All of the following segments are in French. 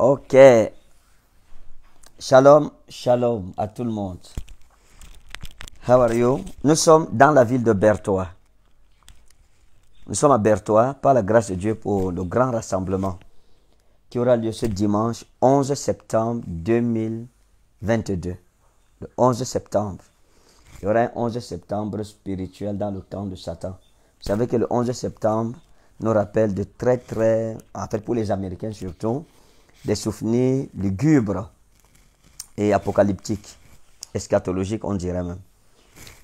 Ok. Shalom, shalom à tout le monde. How are you? Nous sommes dans la ville de Bertois. Nous sommes à Bertois par la grâce de Dieu pour le grand rassemblement qui aura lieu ce dimanche 11 septembre 2022. Le 11 septembre. Il y aura un 11 septembre spirituel dans le temps de Satan. Vous savez que le 11 septembre nous rappelle de très très, en fait pour les Américains surtout, des souvenirs lugubres et apocalyptiques, eschatologiques, on dirait même.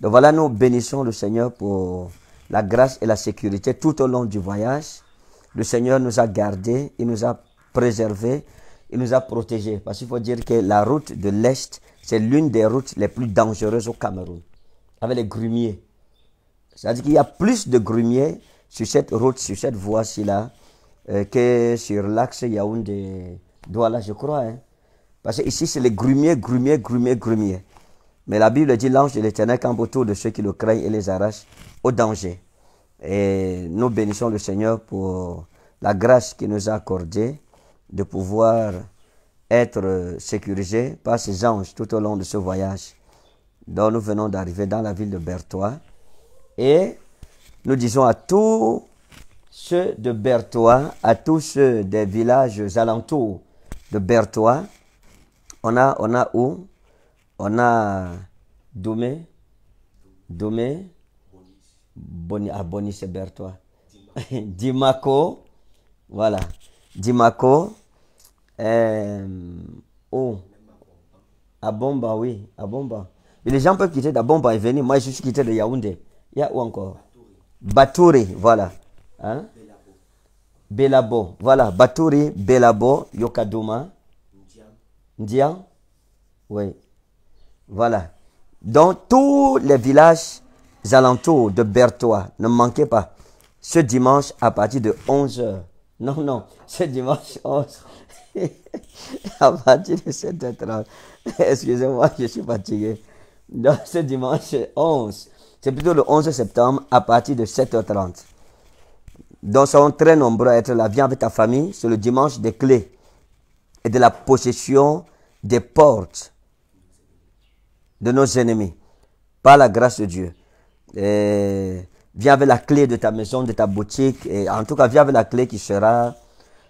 Donc voilà, nous bénissons le Seigneur pour la grâce et la sécurité tout au long du voyage. Le Seigneur nous a gardés, il nous a préservés, il nous a protégés. Parce qu'il faut dire que la route de l'Est, c'est l'une des routes les plus dangereuses au Cameroun, avec les grumiers. C'est-à-dire qu'il y a plus de grumiers sur cette route, sur cette voie-ci-là, euh, que sur l'axe Yaoundé, Douala, je crois. Hein. Parce que ici, c'est les grumiers, grumiers, grumiers, grumiers. Mais la Bible dit l'ange de l'éternel campe autour de ceux qui le craignent et les arrachent au danger. Et nous bénissons le Seigneur pour la grâce qu'il nous a accordée de pouvoir être sécurisés par ses anges tout au long de ce voyage dont nous venons d'arriver dans la ville de Berthois. Et nous disons à tous ceux de Berthois, à tous ceux des villages alentours de Bertois. On a, on a où On a Domé. Domé. Boni, ah, Boni, c'est Bertois. Dimako. Voilà. Dimako Euh, à Abomba, oui. Abomba. Mais les gens peuvent quitter d'Abomba et venir. Moi, je suis quitté de Yaoundé. Il y a où encore Baturi, voilà. Hein? Belabo. Voilà, Baturi, Belabo, Yokaduma. Ndian. Oui. Voilà. Dans tous les villages alentours de Bertois, ne manquez pas. Ce dimanche à partir de 11h. Non, non, ce dimanche 11 à partir de 7h30. Excusez-moi, je suis fatigué. Donc, ce dimanche 11, c'est plutôt le 11 septembre à partir de 7h30. Donc, sommes très nombreux à être là. Viens avec ta famille. C'est le dimanche des clés et de la possession des portes de nos ennemis. Par la grâce de Dieu. viens avec la clé de ta maison, de ta boutique. Et en tout cas, viens avec la clé qui sera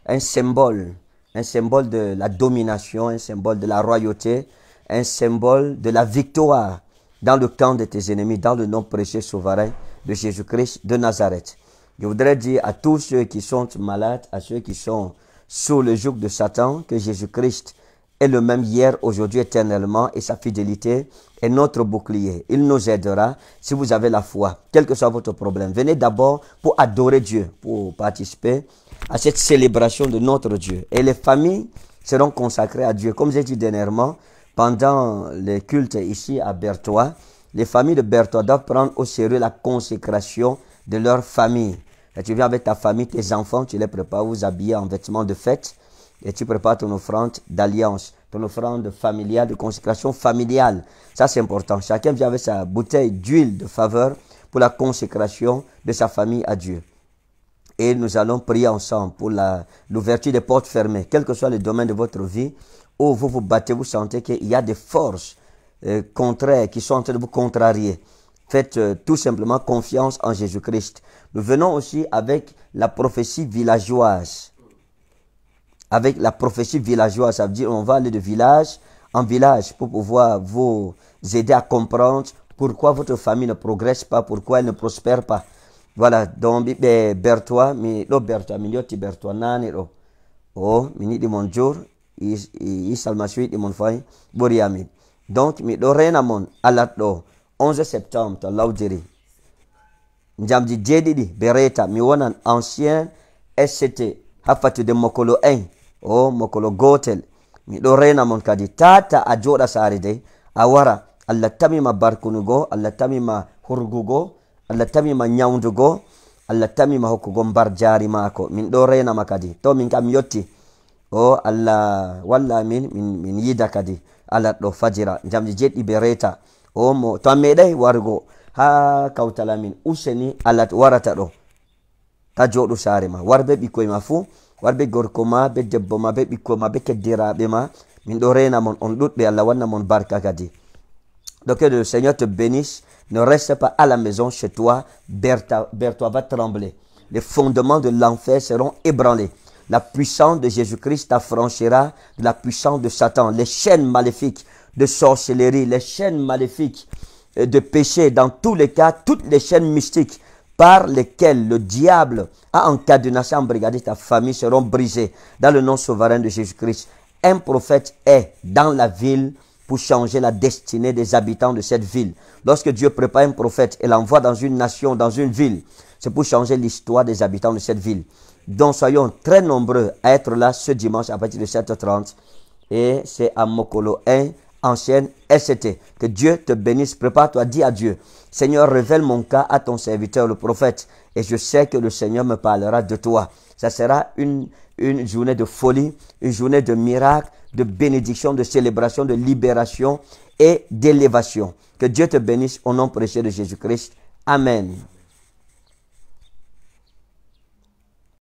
un symbole. Un symbole de la domination, un symbole de la royauté, un symbole de la victoire dans le camp de tes ennemis, dans le nom précieux souverain de Jésus-Christ de Nazareth. Je voudrais dire à tous ceux qui sont malades, à ceux qui sont sous le joug de Satan, que Jésus-Christ est le même hier, aujourd'hui, éternellement, et sa fidélité est notre bouclier. Il nous aidera si vous avez la foi, quel que soit votre problème. Venez d'abord pour adorer Dieu, pour participer à cette célébration de notre Dieu. Et les familles seront consacrées à Dieu. Comme j'ai dit dernièrement, pendant les cultes ici à Berthois, les familles de Berthois doivent prendre au sérieux la consécration de leur famille. Et tu viens avec ta famille, tes enfants, tu les prépares, vous habillez en vêtements de fête et tu prépares ton offrande d'alliance, ton offrande familiale, de consécration familiale. Ça, c'est important. Chacun vient avec sa bouteille d'huile de faveur pour la consécration de sa famille à Dieu. Et nous allons prier ensemble pour l'ouverture des portes fermées, quel que soit le domaine de votre vie, où vous vous battez, vous sentez qu'il y a des forces euh, contraires qui sont en train de vous contrarier. Faites euh, tout simplement confiance en Jésus-Christ. Nous venons aussi avec la prophétie villageoise. Avec la prophétie villageoise, ça veut dire on va aller de village en village pour pouvoir vous aider à comprendre pourquoi votre famille ne progresse pas, pourquoi elle ne prospère pas. Voilà, donc ben, Berthois, mais mi mais oh, mon donc mais 11 septembre to lawdiri jamdi jeeɗiɗi be reta mi wonan ancien sct ha fattude mokolo 1 o mokolo gotel miɗo rena mon kadi tata a joɗa saare dey a wara allah tamima barkunugo allah tamima hurgugo allah tamima nyawdugo allah tamima hokkugo mbar jaari maako min ɗo renama kadi to min kam yotti o allah walla min min yida kadi alat ɗo fajira jamdi jeɗɗi be reta o mon, to a wargo ha kautalamin useni alat warata do ta joɗo saare ma war be ɓikkoye ma fuu be gorko ma be debbo ma be ɓikkoye ma be ma min do rena mon on ɗuɗɓe allah wanna mon barka gadi donc le seigneur te bénisse ne reste pas à la maison chez toi berta bertois va trembler les fondements de l'enfer seront ébranlés la puissance de jésus christ t'affranchira de la puissance de satan les chaînes maléfiques de sorcellerie, les chaînes maléfiques euh, de péché, dans tous les cas, toutes les chaînes mystiques par lesquelles le diable a encadenassé, embrigadé ta famille seront brisées dans le nom souverain de Jésus-Christ. Un prophète est dans la ville pour changer la destinée des habitants de cette ville. Lorsque Dieu prépare un prophète et l'envoie dans une nation, dans une ville, c'est pour changer l'histoire des habitants de cette ville. Donc soyons très nombreux à être là ce dimanche à partir de 7h30. Et c'est à Mokolo 1 ancienne, SCT, Que Dieu te bénisse. Prépare-toi, dis à Dieu, Seigneur, révèle mon cas à ton serviteur, le prophète, et je sais que le Seigneur me parlera de toi. Ça sera une, une journée de folie, une journée de miracle, de bénédiction, de célébration, de libération et d'élévation. Que Dieu te bénisse au nom précieux de Jésus-Christ. Amen.